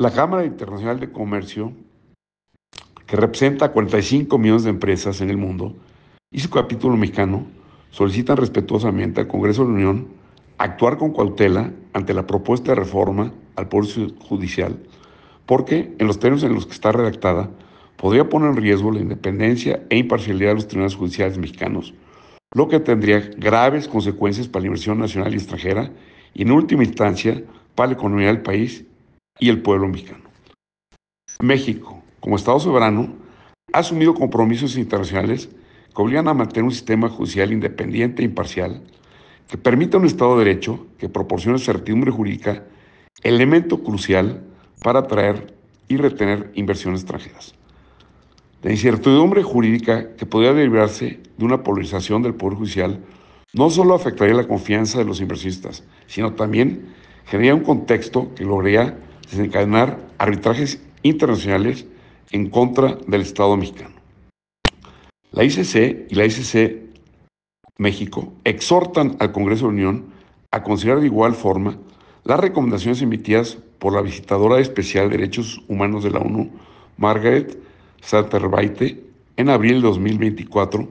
La Cámara Internacional de Comercio, que representa a 45 millones de empresas en el mundo, y su capítulo mexicano solicitan respetuosamente al Congreso de la Unión actuar con cautela ante la propuesta de reforma al Poder Judicial, porque en los términos en los que está redactada, podría poner en riesgo la independencia e imparcialidad de los tribunales judiciales mexicanos, lo que tendría graves consecuencias para la inversión nacional y extranjera y, en última instancia, para la economía del país y el pueblo mexicano. México, como Estado soberano, ha asumido compromisos internacionales que obligan a mantener un sistema judicial independiente e imparcial que permita un Estado de Derecho que proporcione certidumbre jurídica, elemento crucial para atraer y retener inversiones extranjeras. La incertidumbre jurídica que podría derivarse de una polarización del Poder Judicial no solo afectaría la confianza de los inversionistas, sino también generaría un contexto que lograría desencadenar arbitrajes internacionales en contra del Estado mexicano. La ICC y la ICC México exhortan al Congreso de la Unión a considerar de igual forma las recomendaciones emitidas por la visitadora especial de Derechos Humanos de la ONU, Margaret Satterbaite, en abril de 2024,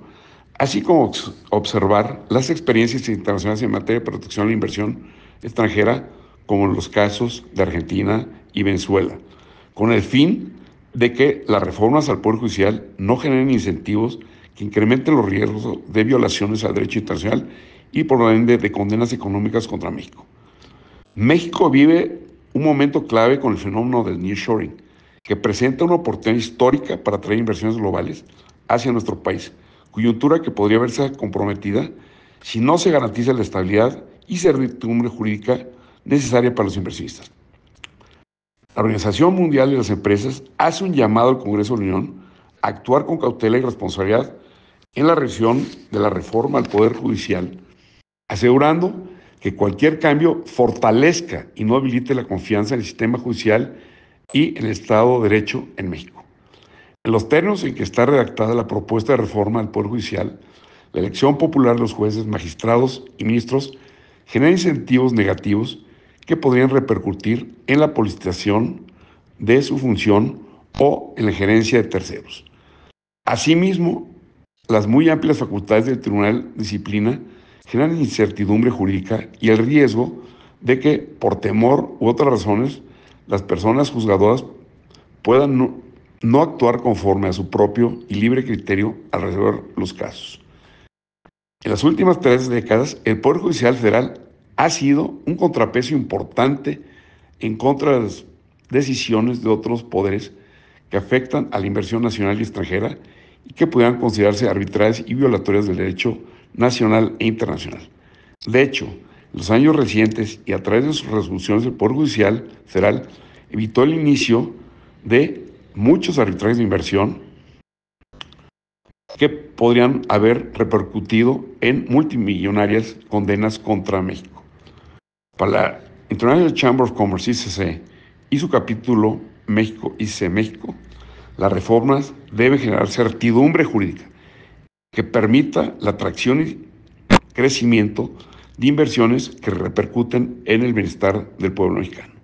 así como observar las experiencias internacionales en materia de protección a e la inversión extranjera como en los casos de Argentina y Venezuela, con el fin de que las reformas al Poder Judicial no generen incentivos que incrementen los riesgos de violaciones al derecho internacional y por lo ende de condenas económicas contra México. México vive un momento clave con el fenómeno del nearshoring, que presenta una oportunidad histórica para atraer inversiones globales hacia nuestro país, coyuntura que podría verse comprometida si no se garantiza la estabilidad y certidumbre jurídica necesaria para los inversionistas. La Organización Mundial de las Empresas hace un llamado al Congreso de la Unión a actuar con cautela y responsabilidad en la revisión de la reforma al Poder Judicial, asegurando que cualquier cambio fortalezca y no habilite la confianza en el sistema judicial y el Estado de Derecho en México. En los términos en que está redactada la propuesta de reforma al Poder Judicial, la elección popular de los jueces, magistrados y ministros genera incentivos negativos que podrían repercutir en la politización de su función o en la gerencia de terceros. Asimismo, las muy amplias facultades del Tribunal de Disciplina generan incertidumbre jurídica y el riesgo de que, por temor u otras razones, las personas juzgadoras puedan no, no actuar conforme a su propio y libre criterio al resolver los casos. En las últimas tres décadas, el Poder Judicial Federal ha sido un contrapeso importante en contra de las decisiones de otros poderes que afectan a la inversión nacional y extranjera y que pudieran considerarse arbitrarias y violatorias del derecho nacional e internacional. De hecho, en los años recientes y a través de sus resoluciones el Poder Judicial Federal evitó el inicio de muchos arbitrajes de inversión que podrían haber repercutido en multimillonarias condenas contra México. Para la International Chamber of Commerce, ICC, y su capítulo México, ICC México, las reformas deben generar certidumbre jurídica que permita la atracción y crecimiento de inversiones que repercuten en el bienestar del pueblo mexicano.